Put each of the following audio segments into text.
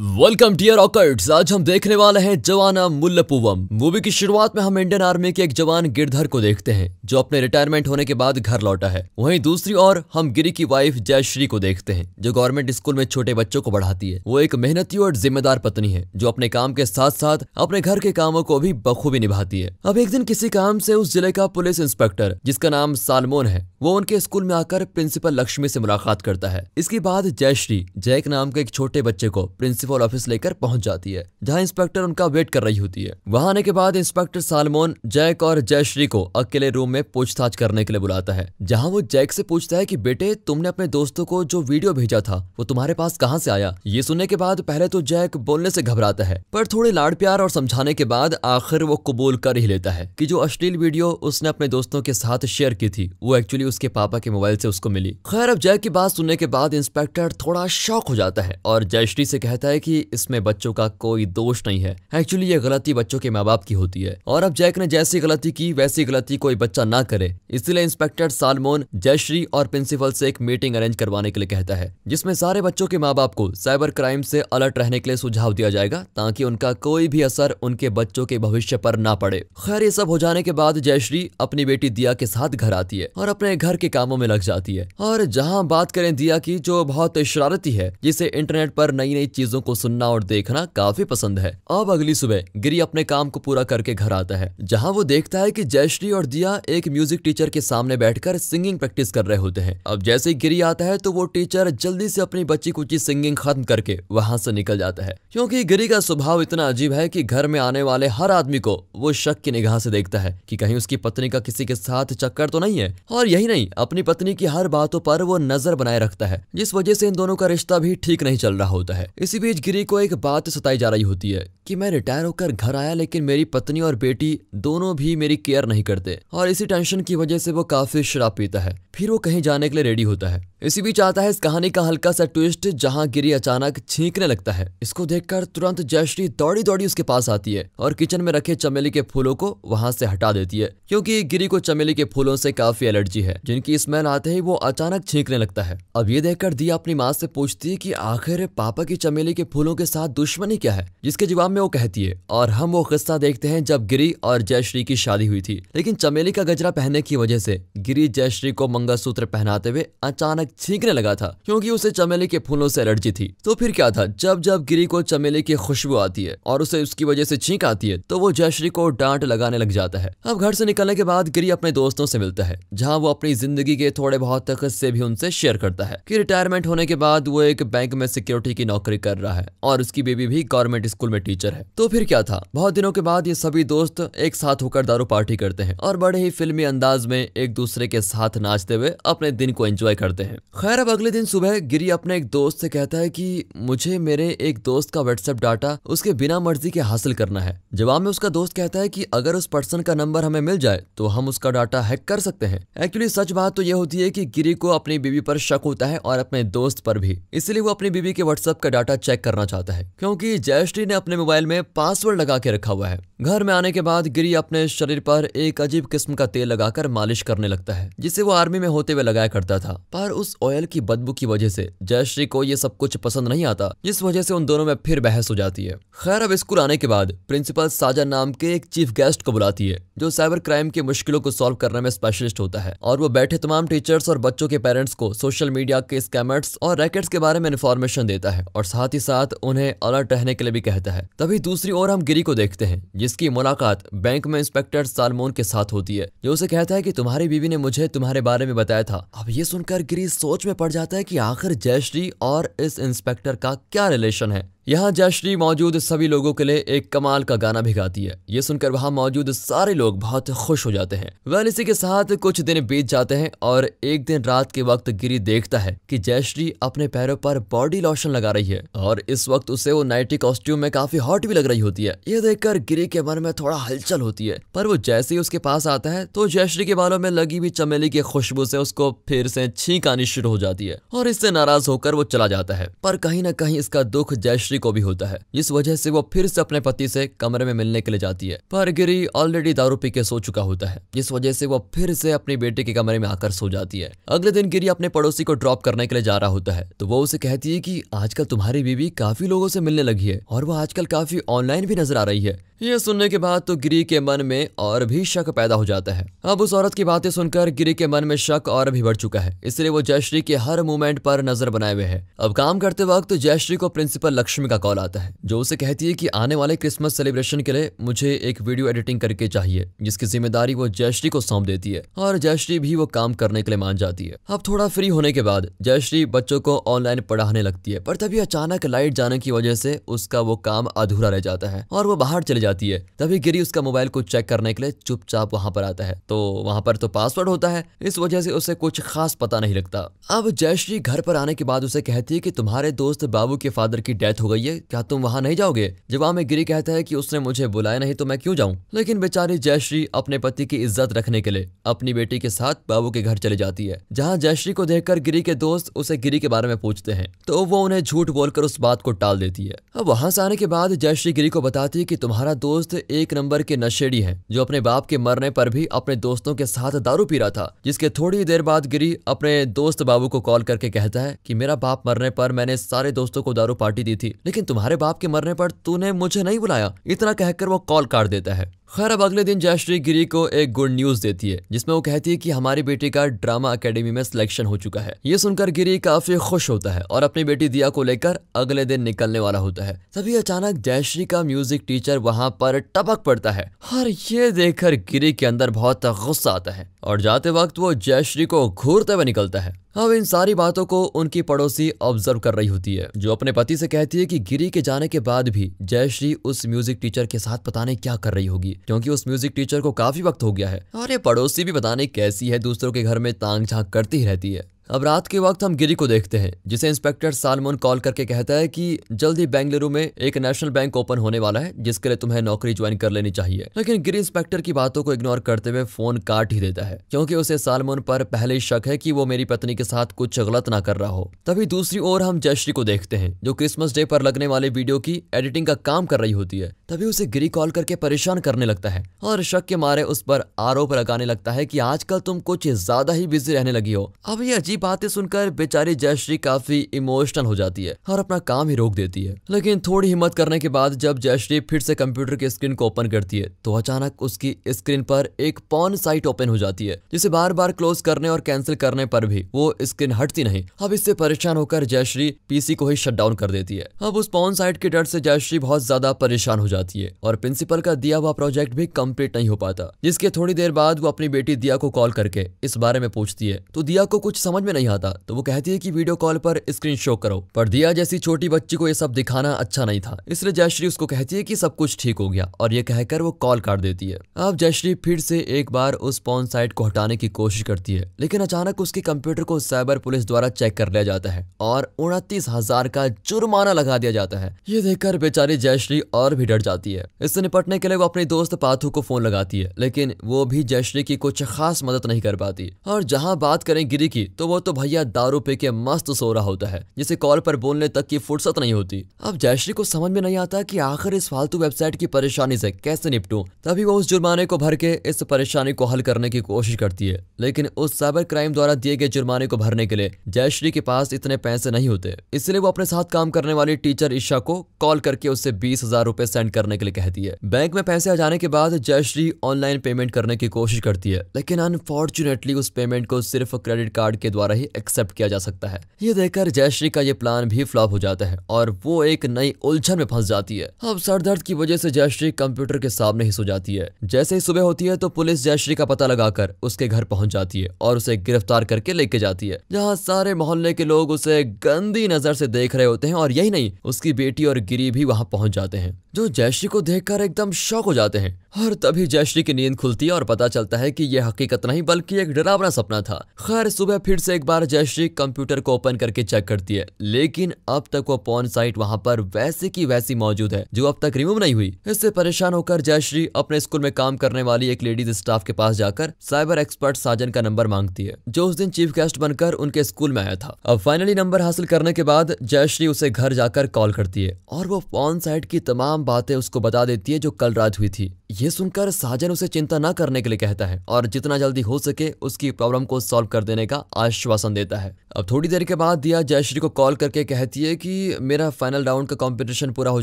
welcome dear ऑकर्ट्स आज हम देखने वाले हैं जवाना मुल्लपुवम मूवी की शुरुआत में हम इंडियन आर्मी के एक जवान गिरधर को देखते हैं जो अपने रिटायरमेंट होने के बाद घर लौटा है वहीं दूसरी ओर हम गिरी की वाइफ जयश्री को देखते हैं जो गवर्नमेंट स्कूल में छोटे बच्चों को पढ़ाती है वो एक मेहनती और जिम्मेदार पत्नी है जो अपने काम के साथ साथ अपने घर के कामों को भी बखूबी निभाती है अब एक दिन किसी काम से उस जिले का पुलिस इंस्पेक्टर जिसका नाम सालमोन है वो उनके स्कूल में आकर प्रिंसिपल लक्ष्मी से मुलाकात करता है इसके बाद जयश्री जैक नाम के एक छोटे बच्चे को प्रिंसिपल ऑफिस लेकर पहुंच जाती है जहां इंस्पेक्टर उनका वेट कर रही होती है वहां आने के बाद इंस्पेक्टर सालमोन जैक और जयश्री को अकेले रूम में पूछताछ करने के लिए बुलाता है जहाँ वो जैक से पूछता है की बेटे तुमने अपने दोस्तों को जो वीडियो भेजा था वो तुम्हारे पास कहाँ से आया ये सुनने के बाद पहले तो जैक बोलने से घबराता है पर थोड़े लाड़ प्यार और समझाने के बाद आखिर वो कबूल कर ही लेता है की जो अश्लील वीडियो उसने अपने दोस्तों के साथ शेयर की थी वो एक्चुअली उसके पापा के मोबाइल से उसको मिली खैर अब जय की बात सुनने के बाद इंस्पेक्टर थोड़ा शौक हो जाता है और जयश्री से कहता है कि इसमें बच्चों का कोई दोष नहीं है एक्चुअली ये गलती बच्चों के माँ बाप की होती है और अब जैक ने जैसी गलती की वैसी गलती कोई बच्चा ना करे इसलिए इंस्पेक्टर सालमोन जयश्री और प्रिंसिपल से एक मीटिंग अरेंज करवाने के लिए कहता है जिसमें सारे बच्चों के माँ बाप को साइबर क्राइम से अलर्ट रहने के लिए सुझाव दिया जाएगा ताकि उनका कोई भी असर उनके बच्चों के भविष्य पर ना पड़े खैर ये सब हो जाने के बाद जयश्री अपनी बेटी दिया के साथ घर आती है और अपने घर के कामों में लग जाती है और जहाँ बात करें दिया की जो बहुत शरारती है जिसे इंटरनेट पर नई नई चीजों को सुनना और देखना काफी पसंद है अब अगली सुबह गिरी अपने काम को पूरा करके घर आता है जहाँ वो देखता है की जयश्री और दिया एक म्यूजिक टीचर के सामने बैठकर सिंगिंग प्रैक्टिस कर रहे होते हैं अब जैसे ही गिरी आता है तो वो टीचर जल्दी से अपनी बच्ची को सिंगिंग खत्म करके वहां से निकल जाता है क्योंकि गिरी का स्वभाव इतना अजीब है कि घर में आने वाले हर आदमी को वो शक की निगाह से देखता है कि कहीं उसकी पत्नी का किसी के साथ चक्कर तो नहीं है और यही नहीं अपनी पत्नी की हर बातों पर वो नजर बनाए रखता है जिस वजह से इन दोनों का रिश्ता भी ठीक नहीं चल रहा होता है इसी बीच गिरी को एक बात सताई जा रही होती है कि मैं रिटायर होकर घर आया लेकिन मेरी पत्नी और बेटी दोनों भी मेरी केयर नहीं करते और इसी टेंशन की वजह से वो काफी शराब पीता है फिर वो कहीं जाने के लिए रेडी होता है इसी बीच आता है इस कहानी का हल्का सा ट्विस्ट जहां गिरी अचानक छींकने लगता है इसको देखकर तुरंत जयश्री दौड़ी दौड़ी उसके पास आती है और किचन में रखे चमेली के फूलों को वहां से हटा देती है क्योंकि गिरी को चमेली के फूलों से काफी एलर्जी है जिनकी स्मेल आते ही वो अचानक छींकने लगता है अब ये देखकर दिया अपनी माँ से पूछती है की आखिर पापा की चमेली के फूलों के साथ दुश्मनी क्या है जिसके जवाब में वो कहती है और हम वो किस्सा देखते हैं जब गिरी और जयश्री की शादी हुई थी लेकिन चमेली का गजरा पहनने की वजह से गिरी जयश्री को मंगलसूत्र पहनाते हुए अचानक छींकने लगा था क्योंकि उसे चमेली के फूलों से एलर्जी थी तो फिर क्या था जब जब गिरी को चमेली की खुशबू आती है और उसे उसकी वजह से छींक आती है तो वो जयश्री को डांट लगाने लग जाता है अब घर से निकलने के बाद गिरी अपने दोस्तों से मिलता है जहाँ वो अपनी जिंदगी के थोड़े बहुत किस्से भी उनसे शेयर करता है की रिटायरमेंट होने के बाद वो एक बैंक में सिक्योरिटी की नौकरी कर रहा है और उसकी बेबी भी गवर्नमेंट स्कूल में टीचर है तो फिर क्या था बहुत दिनों के बाद ये सभी दोस्त एक साथ होकर दारू पार्टी करते हैं और बड़े ही फिल्मी अंदाज में एक दूसरे के साथ नाचते हुए अपने दिन को एंजॉय करते हैं खैर अब अगले दिन सुबह गिरी अपने एक दोस्त से कहता है कि मुझे मेरे एक दोस्त का व्हाट्सएप डाटा उसके बिना मर्जी के हासिल करना है जवाब में उसका दोस्त कहता है कि अगर उस पर्सन का नंबर हमें मिल जाए तो हम उसका डाटा हैक कर सकते हैं एक्चुअली सच बात तो यह होती है कि गिरी को अपनी बीवी पर शक होता है और अपने दोस्त पर भी इसलिए वो अपनी बीवी के व्हाट्सएप का डाटा चेक करना चाहता है क्योंकि जयश्री ने अपने मोबाइल में पासवर्ड लगा के रखा हुआ है घर में आने के बाद गिरी अपने शरीर पर एक अजीब किस्म का तेल लगाकर मालिश करने लगता है जिसे वो आर्मी में होते हुए लगाया करता था पर उस उस ऑयल की बदबू की वजह से जयश्री को ये सब कुछ पसंद नहीं आता जिस वजह से उन दोनों में फिर बहस हो जाती है खैर अब स्कूल आने के बाद प्रिंसिपल साजा नाम के एक चीफ गेस्ट को बुलाती है जो साइबर क्राइम की मुश्किलों को सॉल्व करने में स्पेशलिस्ट होता है और वो बैठे तमाम टीचर्स और बच्चों के पेरेंट्स को सोशल मीडिया के स्कैमर्स और रैकेट्स के बारे में इन्फॉर्मेशन देता है और साथ ही साथ उन्हें अलर्ट रहने के लिए भी कहता है तभी दूसरी ओर हम गिरी को देखते हैं जिसकी मुलाकात बैंक में इंस्पेक्टर सालमोन के साथ होती है जो उसे कहता है की तुम्हारी बीवी ने मुझे तुम्हारे बारे में बताया था अब ये सुनकर गिरी सोच में पड़ जाता है कि आखिर जयश्री और इस इंस्पेक्टर का क्या रिलेशन है यहाँ जयश्री मौजूद सभी लोगों के लिए एक कमाल का गाना भी गाती है ये सुनकर वहाँ मौजूद सारे लोग बहुत खुश हो जाते हैं वह इसी के साथ कुछ दिन बीत जाते हैं और एक दिन रात के वक्त गिरी देखता है कि जयश्री अपने पैरों पर बॉडी लोशन लगा रही है और इस वक्त उसे वो नाइटी कॉस्ट्यूम में काफी हॉट भी लग रही होती है ये देखकर गिरी के मन में थोड़ा हलचल होती है पर वो जैसे ही उसके पास आता है तो जयश्री के बालों में लगी हुई चमेली की खुशबू से उसको फिर से छींक आनी शुरू हो जाती है और इससे नाराज होकर वो चला जाता है पर कहीं ना कहीं इसका दुख जयश्री राजश्री को भी होता है इस वजह से वो फिर से अपने पति से कमरे में मिलने के लिए जाती है पर गिरी ऑलरेडी दारू पी के सो चुका होता है इस वजह से वो फिर से अपनी बेटी के कमरे में आकर सो जाती है अगले दिन गिरी अपने पड़ोसी को ड्रॉप करने के लिए जा रहा होता है तो वो उसे कहती है की आजकल तुम्हारी बीवी काफी लोगों से मिलने लगी है और वो आजकल काफी ऑनलाइन भी नजर आ रही है ये सुनने के बाद तो गिरी के मन में और भी शक पैदा हो जाता है अब उस औरत की बातें सुनकर गिरी के मन में शक और भी बढ़ चुका है इसलिए वो जयश्री के हर मूवमेंट पर नजर बनाए हुए है अब काम करते वक्त जयश्री को प्रिंसिपल लक्ष्मी लक्ष्मी का कॉल आता है जो उसे कहती है कि आने वाले क्रिसमस सेलिब्रेशन के लिए मुझे एक वीडियो एडिटिंग करके चाहिए जिसकी जिम्मेदारी वो जयश्री को सौंप देती है और जयश्री भी वो काम करने के लिए मान जाती है अब थोड़ा फ्री होने के बाद जयश्री बच्चों को ऑनलाइन पढ़ाने लगती है पर तभी अचानक लाइट जाने की वजह से उसका वो काम अधूरा रह जाता है और वो बाहर चली जाती है तभी गिरी उसका मोबाइल को चेक करने के लिए चुपचाप वहां पर आता है तो वहां पर तो पासवर्ड होता है इस वजह से उसे कुछ खास पता नहीं लगता अब जयश्री घर पर आने के बाद उसे कहती है कि तुम्हारे दोस्त बाबू के फादर की डेथ हो गई है क्या तुम वहाँ नहीं जाओगे जवाब में गिरी कहता है की उसने मुझे बुलाया नहीं तो मैं क्यूँ जाऊँ लेकिन बेचारी जयश्री अपने पति की इज्जत रखने के लिए अपनी बेटी के साथ बाबू के घर चली जाती है जहाँ जयश्री को देखकर गिरी के दोस्त उसे गिरी के बारे में पूछते हैं तो वो उन्हें झूठ बोलकर उस बात को टाल देती है अब वहां से आने के बाद जयश्री गिरी को बताती है कि तुम्हारा दोस्त एक नंबर के नशेड़ी है जो अपने बाप के मरने पर भी अपने दोस्तों के साथ दारू पी रहा था जिसके थोड़ी देर बाद गिरी अपने दोस्त बाबू को कॉल करके कहता है की मेरा बाप मरने पर मैंने सारे दोस्तों को दारू पार्टी दी थी लेकिन तुम्हारे बाप के मरने पर तूने मुझे नहीं बुलाया इतना कहकर वो कॉल काट देता है खैर अब अगले दिन जयश्री गिरी को एक गुड न्यूज देती है जिसमें वो कहती है कि हमारी बेटी का ड्रामा एकेडमी में सिलेक्शन हो चुका है ये सुनकर गिरी काफी खुश होता है और अपनी बेटी दिया को लेकर अगले दिन निकलने वाला होता है तभी अचानक जयश्री का म्यूजिक टीचर वहाँ पर टपक पड़ता है और ये देखकर गिरी के अंदर बहुत गुस्सा आता है और जाते वक्त वो जयश्री को घूरते हुए निकलता है अब इन सारी बातों को उनकी पड़ोसी ऑब्जर्व कर रही होती है जो अपने पति से कहती है कि गिरी के जाने के बाद भी जयश्री उस म्यूजिक टीचर के साथ पता नहीं क्या कर रही होगी क्योंकि उस म्यूजिक टीचर को काफी वक्त हो गया है और ये पड़ोसी भी बताने कैसी है दूसरों के घर में तांग झांक करती रहती है अब रात के वक्त हम गिरी को देखते हैं जिसे इंस्पेक्टर सालमोन कॉल करके कहता है कि जल्दी बेंगलुरु में एक नेशनल बैंक ओपन होने वाला है जिसके लिए तुम्हें नौकरी ज्वाइन कर लेनी चाहिए लेकिन गिरी इंस्पेक्टर की बातों को इग्नोर करते हुए फोन काट ही देता है क्योंकि उसे सालमोन पर पहले ही शक है कि वो मेरी पत्नी के साथ कुछ गलत ना कर रहा हो तभी दूसरी ओर हम जयश्री को देखते हैं जो क्रिसमस डे पर लगने वाले वीडियो की एडिटिंग का काम कर रही होती है तभी उसे गिरी कॉल करके परेशान करने लगता है और शक के मारे उस पर आरोप लगाने लगता है की आजकल तुम कुछ ज्यादा ही बिजी रहने लगी हो अब ये अजीब बातें सुनकर बेचारी जयश्री काफी इमोशनल हो जाती है और अपना काम ही रोक देती है लेकिन थोड़ी हिम्मत करने के बाद जब जयश्री फिर से कंप्यूटर की स्क्रीन को ओपन करती है तो अचानक उसकी स्क्रीन पर एक पॉन साइट ओपन हो जाती है जिसे बार बार क्लोज करने और कैंसिल करने पर भी वो स्क्रीन हटती नहीं अब इससे परेशान होकर जयश्री पीसी को ही शट डाउन कर देती है अब उस पॉन साइट के डर से जयश्री बहुत ज्यादा परेशान हो जाती है और प्रिंसिपल का दिया हुआ प्रोजेक्ट भी कम्प्लीट नहीं हो पाता जिसके थोड़ी देर बाद वो अपनी बेटी दिया को कॉल करके इस बारे में पूछती है तो दिया को कुछ समझ में में नहीं आता तो वो कहती है कि वीडियो कॉल पर स्क्रीन शो करो पर दिया जैसी छोटी बच्ची को ये सब दिखाना अच्छा नहीं था इसलिए जयश्री उसको कहती है कि सब कुछ ठीक हो गया और ये कहकर वो कॉल काट देती है अब जयश्री फिर से एक बार उस पॉन साइट को हटाने की कोशिश करती है लेकिन अचानक उसके कंप्यूटर को साइबर पुलिस द्वारा चेक कर लिया जाता है और उनतीस हजार का जुर्माना लगा दिया जाता है ये देखकर बेचारी जयश्री और भी डर जाती है इससे निपटने के लिए वो अपने दोस्त पाथू को फोन लगाती है लेकिन वो भी जयश्री की कुछ खास मदद नहीं कर पाती और जहाँ बात करें गिरी की तो वो तो भैया दारू पी के मस्त सो रहा होता है जिसे कॉल पर बोलने तक की फुर्सत नहीं होती अब जयश्री को समझ में नहीं आता कि आखिर इस फालतू वेबसाइट की परेशानी से कैसे निपटूं तभी वो उस जुर्माने को भर के इस परेशानी को हल करने की कोशिश करती है लेकिन उस साइबर क्राइम द्वारा दिए गए जुर्माने को भरने के लिए जयश्री के पास इतने पैसे नहीं होते इसलिए वो अपने साथ काम करने वाली टीचर ईशा को कॉल करके उससे बीस हजार रूपए सेंड करने के लिए कहती है बैंक में पैसे आ जाने के बाद जयश्री ऑनलाइन पेमेंट करने की कोशिश करती है लेकिन अनफॉर्चुनेटली उस पेमेंट को सिर्फ क्रेडिट कार्ड के द्वारा द्वारा ही एक्सेप्ट किया जा सकता है ये देखकर जयश्री का ये प्लान भी फ्लॉप हो जाता है और वो एक नई उलझन में फंस जाती है अब सर दर्द की वजह से जयश्री कंप्यूटर के सामने ही सो जाती है जैसे ही सुबह होती है तो पुलिस जयश्री का पता लगाकर उसके घर पहुंच जाती है और उसे गिरफ्तार करके लेके जाती है जहाँ सारे मोहल्ले के लोग उसे गंदी नजर से देख रहे होते हैं और यही नहीं उसकी बेटी और गिरी भी वहाँ पहुंच जाते हैं जो जयश्री को देखकर एकदम शौक हो जाते हैं और तभी जयश्री की नींद खुलती है और पता चलता है कि यह हकीकत नहीं बल्कि एक डरावना सपना था खैर सुबह फिर से से एक बार जयश्री कंप्यूटर को ओपन करके चेक करती है लेकिन अब तक वो पॉन साइट वहाँ पर वैसे की वैसी मौजूद है जो अब तक रिमूव नहीं हुई इससे परेशान होकर जयश्री अपने स्कूल में काम करने वाली एक लेडीज स्टाफ के पास जाकर साइबर एक्सपर्ट साजन का नंबर मांगती है जो उस दिन चीफ गेस्ट बनकर उनके स्कूल में आया था अब फाइनली नंबर हासिल करने के बाद जयश्री उसे घर जाकर कॉल करती है और वो पॉन साइट की तमाम बातें उसको बता देती है जो कल रात हुई थी ये सुनकर साजन उसे चिंता न करने के लिए कहता है और जितना जल्दी हो सके उसकी प्रॉब्लम को सॉल्व कर देने का आश आश्वासन देता है अब थोड़ी देर के बाद दिया जयश्री को कॉल करके कहती है कि मेरा फाइनल राउंड का कंपटीशन पूरा हो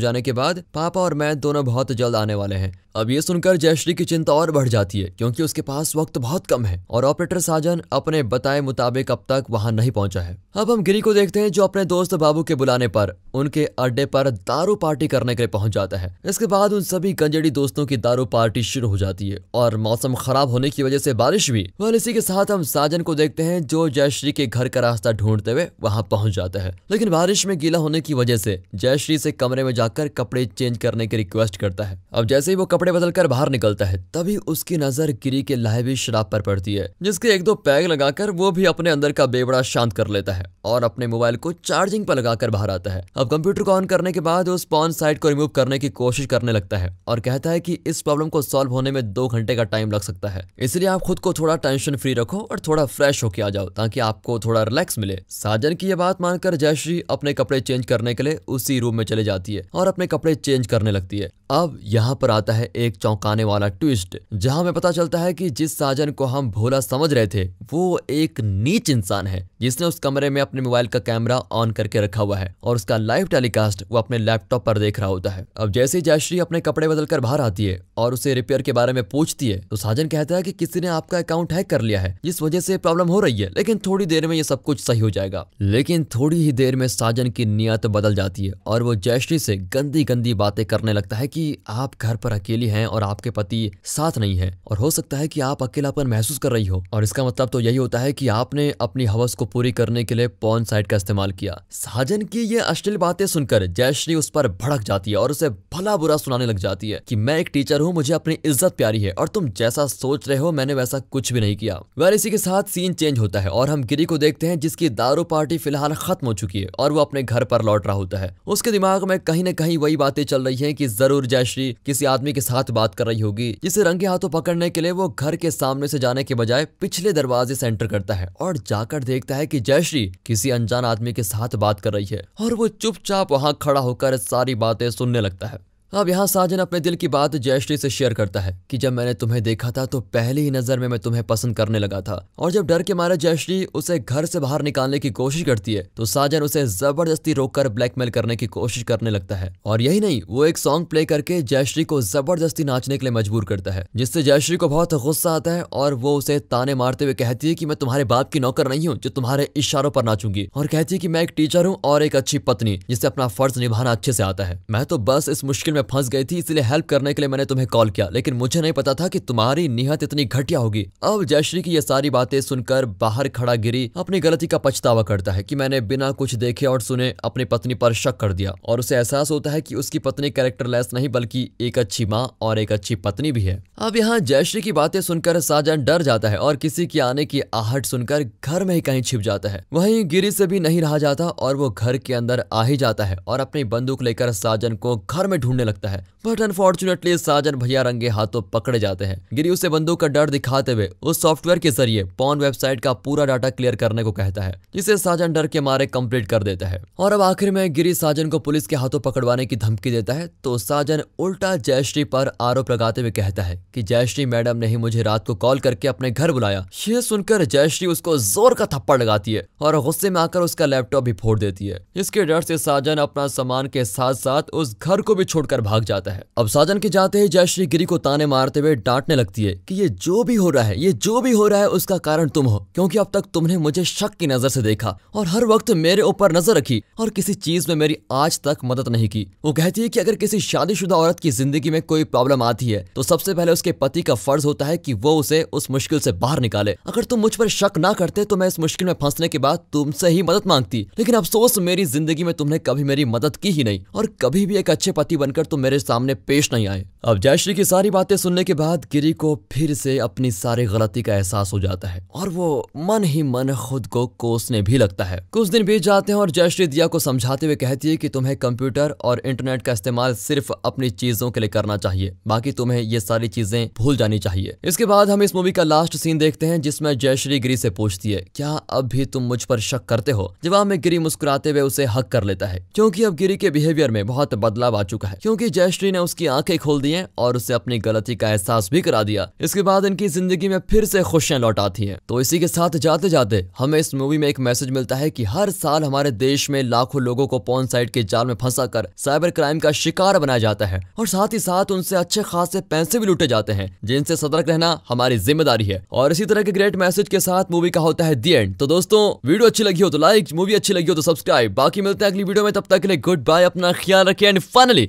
जाने के बाद पापा और मैं दोनों बहुत जल्द आने वाले हैं अब ये सुनकर जयश्री की चिंता और बढ़ जाती है क्योंकि उसके पास वक्त बहुत कम है और ऑपरेटर साजन अपने बताए मुताबिक अब तक वहां नहीं पहुंचा है अब हम गिरी को देखते हैं जो अपने दोस्त बाबू के बुलाने पर उनके अड्डे पर दारू पार्टी करने के लिए पहुंच जाता है इसके बाद उन सभी गंजड़ी दोस्तों की दारू पार्टी शुरू हो जाती है और मौसम खराब होने की वजह से बारिश भी वह इसी के साथ हम साजन को देखते हैं जो जय जयश्री के घर का रास्ता ढूंढते हुए वहां पहुंच जाते हैं लेकिन बारिश में गीला होने की वजह से जयश्री से कमरे में जाकर कपड़े चेंज करने की रिक्वेस्ट करता है अब जैसे ही वो कपड़े बदलकर बाहर निकलता है तभी उसकी नजर गिरी के लाहवी शराब पर पड़ती है जिसके एक दो पैग लगाकर वो भी अपने अंदर का बेबड़ा शांत कर लेता है और अपने मोबाइल को चार्जिंग पर लगाकर बाहर आता है अब कंप्यूटर को ऑन करने के बाद उस पॉन साइट को रिमूव करने की कोशिश करने लगता है और कहता है की इस प्रॉब्लम को सॉल्व होने में दो घंटे का टाइम लग सकता है इसलिए आप खुद को थोड़ा टेंशन फ्री रखो और थोड़ा फ्रेश होकर आ जाओ ताकि ताकि आपको थोड़ा रिलैक्स मिले साजन की यह बात मानकर जयश्री अपने कपड़े चेंज करने के लिए उसी रूम में चले जाती है और अपने कपड़े चेंज करने लगती है अब यहाँ पर आता है एक चौंकाने वाला ट्विस्ट जहाँ हमें पता चलता है कि जिस साजन को हम भोला समझ रहे थे वो एक नीच इंसान है जिसने उस कमरे में अपने मोबाइल का कैमरा ऑन करके रखा हुआ है और उसका लाइव टेलीकास्ट वो अपने लैपटॉप पर देख रहा होता है अब जैसे ही जयश्री अपने कपड़े बदल कर बाहर आती है और उसे रिपेयर के बारे में पूछती है तो साजन कहता है कि किसी ने आपका अकाउंट हैक कर लिया है जिस वजह से प्रॉब्लम हो रही है लेकिन थोड़ी देर में ये सब कुछ सही हो जाएगा लेकिन थोड़ी ही देर में साजन की नियत बदल जाती है और वो जयश्री से गंदी गंदी बातें करने लगता है की आप घर पर अकेली है और आपके पति साथ नहीं है और हो सकता है की आप अकेलापन महसूस कर रही हो और इसका मतलब तो यही होता है की आपने अपनी हवस को पूरी करने के लिए पॉन साइट का इस्तेमाल किया साजन की ये अश्लील बातें सुनकर जयश्री उस पर भड़क जाती है और उसे भला बुरा सुनाने लग जाती है कि मैं एक टीचर हूँ मुझे अपनी इज्जत प्यारी है और तुम जैसा सोच रहे हो मैंने वैसा कुछ भी नहीं किया वह इसी के साथ सीन चेंज होता है और हम गिरी को देखते हैं जिसकी दारू पार्टी फिलहाल खत्म हो चुकी है और वो अपने घर पर लौट रहा होता है उसके दिमाग में कहीं न कहीं वही बातें चल रही है की जरूर जयश्री किसी आदमी के साथ बात कर रही होगी जिसे रंगे हाथों पकड़ने के लिए वो घर के सामने से जाने के बजाय पिछले दरवाजे से एंटर करता है और जाकर देखता है है कि जयश्री किसी अनजान आदमी के साथ बात कर रही है और वो चुपचाप वहाँ खड़ा होकर सारी बातें सुनने लगता है अब यहाँ साजन अपने दिल की बात जयश्री से शेयर करता है कि जब मैंने तुम्हें देखा था तो पहली ही नजर में मैं तुम्हें पसंद करने लगा था और जब डर के मारे जयश्री उसे घर से बाहर निकालने की कोशिश करती है तो साजन उसे जबरदस्ती रोककर ब्लैकमेल करने की कोशिश करने लगता है और यही नहीं वो एक सॉन्ग प्ले करके जयश्री को जबरदस्ती नाचने के लिए मजबूर करता है जिससे जयश्री को बहुत गुस्सा आता है और वो उसे ताने मारते हुए कहती है की मैं तुम्हारे बाप की नौकर नहीं हूँ जो तुम्हारे इशारों पर नाचूंगी और कहती है की मैं एक टीचर हूँ और एक अच्छी पत्नी जिसे अपना फर्ज निभाना अच्छे से आता है मैं तो बस इस मुश्किल में फंस गई थी इसलिए हेल्प करने के लिए मैंने तुम्हें कॉल किया लेकिन मुझे नहीं पता था कि तुम्हारी निहत इतनी घटिया होगी अब जयश्री की ये सारी बातें सुनकर बाहर खड़ा गिरी अपनी गलती का पछतावा करता है कि मैंने बिना कुछ देखे और सुने अपनी पत्नी पर शक कर दिया और उसे एहसास होता है की उसकी पत्नी कैरेक्टरलेस नहीं बल्कि एक अच्छी माँ और एक अच्छी पत्नी भी है अब यहाँ जयश्री की बातें सुनकर साजन डर जाता है और किसी की आने की आहट सुनकर घर में ही कहीं छिप जाता है वहीं गिरी से भी नहीं रहा जाता और वो घर के अंदर आ ही जाता है और अपनी बंदूक लेकर साजन को घर में ढूंढने लगता है बट अनफॉर्चुनेटली साजन भैया रंगे हाथों पकड़े जाते हैं गिरी उसे बंदूक का डर दिखाते हुए उस सॉफ्टवेयर के जरिए पॉन वेबसाइट का पूरा डाटा क्लियर करने को कहता है जिसे साजन डर के मारे कंप्लीट कर देता है और अब आखिर में गिरी साजन को पुलिस के हाथों पकड़वाने की धमकी देता है तो साजन उल्टा जयश्री पर आरोप लगाते हुए कहता है की जयश्री मैडम ने ही मुझे रात को कॉल करके अपने घर बुलाया ये सुनकर जयश्री उसको जोर का थप्पड़ लगाती है और गुस्से में आकर उसका लैपटॉप भी फोड़ देती है इसके डर से साजन अपना सामान के साथ साथ उस घर को भी छोड़कर भाग जाता है जाता है अब साजन के जाते ही जयश्री गिरी को ताने मारते हुए डांटने लगती है कि ये जो भी हो रहा है ये जो भी हो रहा है उसका कारण तुम हो क्योंकि अब तक तुमने मुझे शक की नजर से देखा और हर वक्त मेरे ऊपर नजर रखी और किसी चीज में मेरी आज तक मदद नहीं की वो कहती है कि अगर किसी शादीशुदा औरत की जिंदगी में कोई प्रॉब्लम आती है तो सबसे पहले उसके पति का फर्ज होता है कि वो उसे उस मुश्किल से बाहर निकाले अगर तुम मुझ पर शक ना करते तो मैं इस मुश्किल में फंसने के बाद तुमसे ही मदद मांगती लेकिन अफसोस मेरी जिंदगी में तुमने कभी मेरी मदद की ही नहीं और कभी भी एक अच्छे पति बनकर तुम मेरे सामने सामने पेश नहीं आए अब जयश्री की सारी बातें सुनने के बाद गिरी को फिर से अपनी सारी गलती का एहसास हो जाता है और वो मन ही मन खुद को कोसने भी लगता है कुछ दिन बीत जाते हैं और जयश्री दिया को समझाते हुए कहती है कि तुम्हें कंप्यूटर और इंटरनेट का इस्तेमाल सिर्फ अपनी चीजों के लिए करना चाहिए बाकी तुम्हें ये सारी चीजें भूल जानी चाहिए इसके बाद हम इस मूवी का लास्ट सीन देखते हैं जिसमें जयश्री गिरी से पूछती है क्या अब भी तुम मुझ पर शक करते हो जवाब में गिरी मुस्कुराते हुए उसे हक कर लेता है क्योंकि अब गिरी के बिहेवियर में बहुत बदलाव आ चुका है क्योंकि जयश्री मिस्ट्री ने उसकी आंखें खोल दी हैं और उसे अपनी गलती का एहसास भी करा दिया इसके बाद इनकी जिंदगी में फिर से खुशियां लौट आती हैं तो इसी के साथ जाते जाते हमें इस मूवी में एक मैसेज मिलता है कि हर साल हमारे देश में लाखों लोगों को पोन साइट के जाल में फंसा कर साइबर क्राइम का शिकार बनाया जाता है और साथ ही साथ उनसे अच्छे खासे पैसे भी लूटे जाते हैं जिनसे सतर्क रहना हमारी जिम्मेदारी है और इसी तरह के ग्रेट मैसेज के साथ मूवी का होता है दी एंड तो दोस्तों वीडियो अच्छी लगी हो तो लाइक मूवी अच्छी लगी हो तो सब्सक्राइब बाकी मिलते हैं अगली वीडियो में तब तक के लिए गुड बाय अपना ख्याल रखें एंड फाइनली